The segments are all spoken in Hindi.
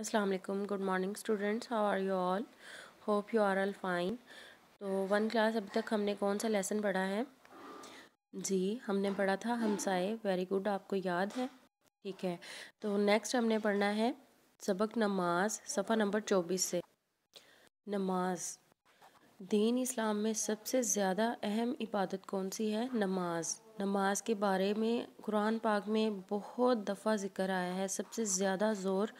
Aslam good morning students how are you all hope you are all fine तो वन क्लास अभी तक हमने कौन सा लेसन पढ़ा है जी हमने पढ़ा था हमसाए वेरी गुड आपको याद है ठीक है तो नेक्स्ट हमने पढ़ना है सबक नमाज सफ़ा नंबर चौबीस से नमाज दीन इस्लाम में सबसे ज़्यादा अहम इबादत कौन सी है नमाज नमाज के बारे में कुरान पाक में बहुत दफ़ा ज़िक्र आया है सबसे ज़्यादा ज़ोर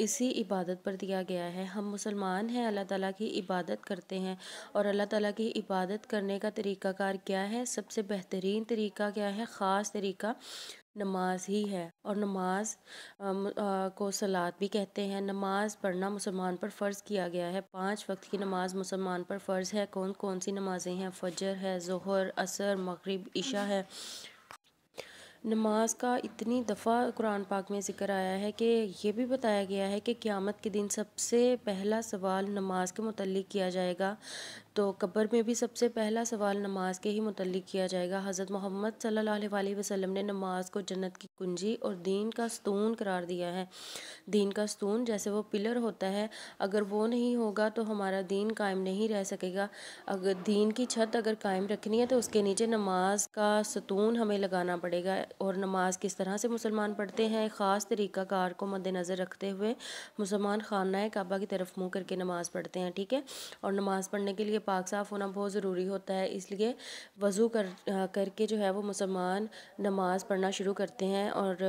इसी इबादत पर दिया गया है हम मुसलमान हैं अल्लाह ताला की इबादत करते हैं और अल्लाह ताला की इबादत करने का तरीक़ाकार क्या है सबसे बेहतरीन तरीका क्या है ख़ास तरीका नमाज ही है और नमाज को सलाद भी कहते हैं नमाज पढ़ना मुसलमान पर फ़र्ज़ किया गया है पांच वक्त की नमाज मुसलमान पर फ़र्ज़ है कौन कौन सी नमाज़ें हैं फजर है जहर असर मगरब इशा है नमाज का इतनी दफ़ा कुरान पाक में ज़िक्र आया है कि यह भी बताया गया है कि क़्यामत के दिन सबसे पहला सवाल नमाज के मतलब किया जाएगा तो कब्र में भी सबसे पहला सवाल नमाज के ही मुतल किया जाएगा हज़रत मोहम्मद सल्ला वसम ने नमाज को जन्नत की कुंजी और दीन का स्तून करार दिया है दीन का स्तून जैसे वो पिलर होता है अगर वो नहीं होगा तो हमारा दीन कायम नहीं रह सकेगा अगर दीन की छत अगर कायम रखनी है तो उसके नीचे नमाज का सतून हमें लगाना पड़ेगा और नमाज किस तरह से मुसलमान पढ़ते हैं ख़ास तरीक़ाकार को मद्देनज़र रखते हुए मुसलमान खाना है काबा की तरफ मुँह करके नमाज़ पढ़ते हैं ठीक है और नमाज़ पढ़ने के लिए पाक साफ़ होना बहुत ज़रूरी होता है इसलिए वज़ू कर करके जो है वो मुसलमान नमाज़ पढ़ना शुरू करते हैं और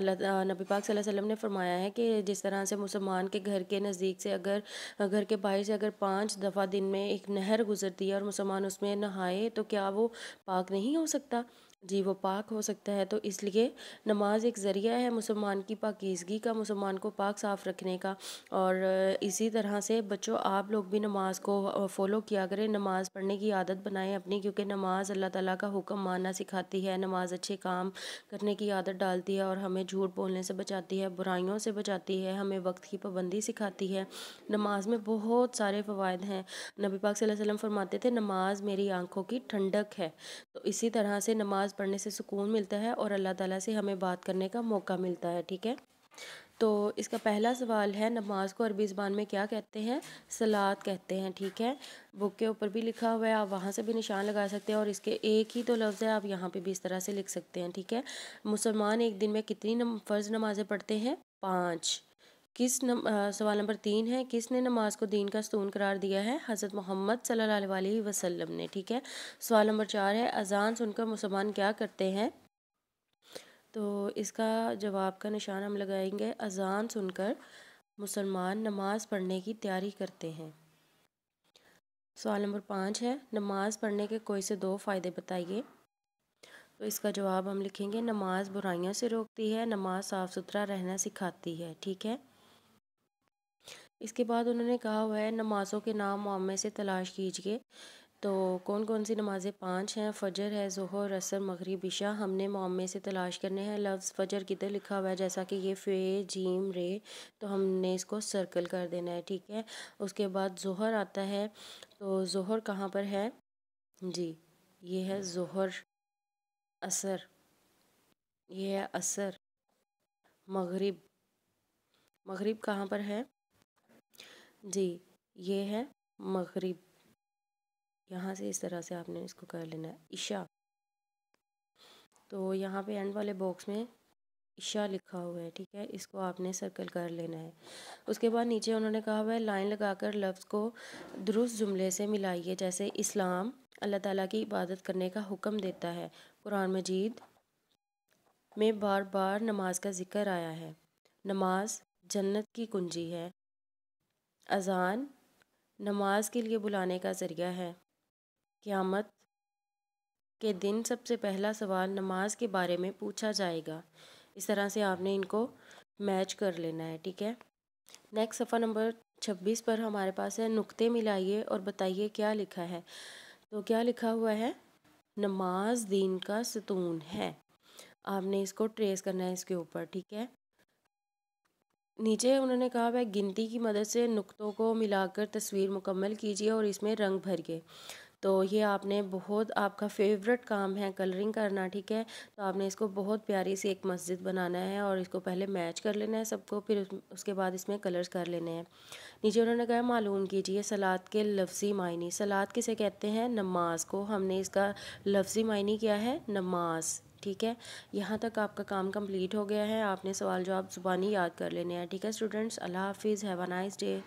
अल्लाह नबी पाक वसल्लम ने फरमाया है कि जिस तरह से मुसलमान के घर के नज़दीक से अगर घर के बाहर से अगर पाँच दफ़ा दिन में एक नहर गुजरती है और मुसलमान उसमें नहाए तो क्या वो पाक नहीं हो सकता जी वो पाक हो सकता है तो इसलिए नमाज एक ज़रिया है मुसलमान की पाकिज़गी का मुसलमान को पाक साफ़ रखने का और इसी तरह से बच्चों आप लोग भी नमाज को फॉलो किया करें नमाज़ पढ़ने की आदत बनाएं अपनी क्योंकि नमाज अल्लाह ताला का हुक्म मानना सिखाती है नमाज अच्छे काम करने की आदत डालती है और हमें झूठ बोलने से बचाती है बुराइयों से बचाती है हमें वक्त की पाबंदी सिखाती है नमाज में बहुत सारे फ़वाद हैं नबी पाक वसल्लम फरमाते थे नमाज मेरी आँखों की ठंडक है तो इसी तरह से नमाज पढ़ने से सुकून मिलता है और अल्लाह ताला से हमें बात करने का मौका मिलता है ठीक है तो इसका पहला सवाल है नमाज को अरबी ज़बान में क्या कहते हैं सलाद कहते हैं ठीक है बुक के ऊपर भी लिखा हुआ है आप वहाँ से भी निशान लगा सकते हैं और इसके एक ही तो लफ्ज़ है आप यहाँ पे भी इस तरह से लिख सकते हैं ठीक है मुसलमान एक दिन में कितनी नम, फ़र्ज़ नमाज़ें पढ़ते हैं पाँच किस नम, आ, सवाल नंबर तीन है किसने नमाज को दीन का स्तून करार दिया है हज़रत मोहम्मद सल्लल्लाहु अलैहि वसल्लम ने ठीक है सवाल नंबर चार है अजान सुनकर मुसलमान क्या करते हैं तो इसका जवाब का निशान हम लगाएंगे अजान सुनकर मुसलमान नमाज पढ़ने की तैयारी करते हैं सवाल नंबर पाँच है नमाज पढ़ने के कोई से दो फ़ायदे बताइए तो इसका जवाब हम लिखेंगे नमाज बुराइयों से रोकती है नमाज साफ़ सुथरा रहना सिखाती है ठीक है इसके बाद उन्होंने कहा हुआ है नमाज़ों के नाम मामे से तलाश कीजिए तो कौन कौन सी नमाज़ें पाँच हैं फ़जर है जहर असर मगरब इशा हमने मामे से तलाश करने हैं लफ्ज़ फ़जर किधर लिखा हुआ है जैसा कि ये फे जीम रे तो हमने इसको सर्कल कर देना है ठीक है उसके बाद जहर आता है तो जहर कहाँ पर है जी ये है जहर असर ये है असर मगरब मगरब कहाँ पर है जी ये है मगरिब यहाँ से इस तरह से आपने इसको कर लेना है ईशा तो यहाँ पे एंड वाले बॉक्स में ईशा लिखा हुआ है ठीक है इसको आपने सर्कल कर लेना है उसके बाद नीचे उन्होंने कहा हुआ है लाइन लगाकर लफ्ज़ को दुरुस्त जुमले से मिलाइए जैसे इस्लाम अल्लाह ताला की इबादत करने का हुक्म देता है कुरान मजीद में बार बार नमाज का जिक्र आया है नमाज जन्नत की कुंजी है अज़ान नमाज के लिए बुलाने का ज़रिया है क़्यामत के दिन सबसे पहला सवाल नमाज के बारे में पूछा जाएगा इस तरह से आपने इनको मैच कर लेना है ठीक है नेक्स्ट सफ़ा नंबर छब्बीस पर हमारे पास है नुक्ते मिलाइए और बताइए क्या लिखा है तो क्या लिखा हुआ है नमाज दीन का सतून है आपने इसको ट्रेस करना है इसके ऊपर ठीक है नीचे उन्होंने कहा वह गिनती की मदद से नुक्तों को मिलाकर तस्वीर मुकम्मल कीजिए और इसमें रंग भरिए तो ये आपने बहुत आपका फेवरेट काम है कलरिंग करना ठीक है तो आपने इसको बहुत प्यारी सी एक मस्जिद बनाना है और इसको पहले मैच कर लेना है सबको फिर उसके बाद इसमें कलर्स कर लेने हैं नीचे उन्होंने कहा मालूम कीजिए सलाद के लफ्ज़ी मायने सलाद किसे कहते हैं नमाज को हमने इसका लफ्ज़ी मायने किया है नमाज ठीक है यहाँ तक आपका काम कंप्लीट हो गया है आपने सवाल जवाब ज़ुबानी याद कर लेने हैं ठीक है स्टूडेंट्स अल्लाह हाफिज़ हैव नाइस डे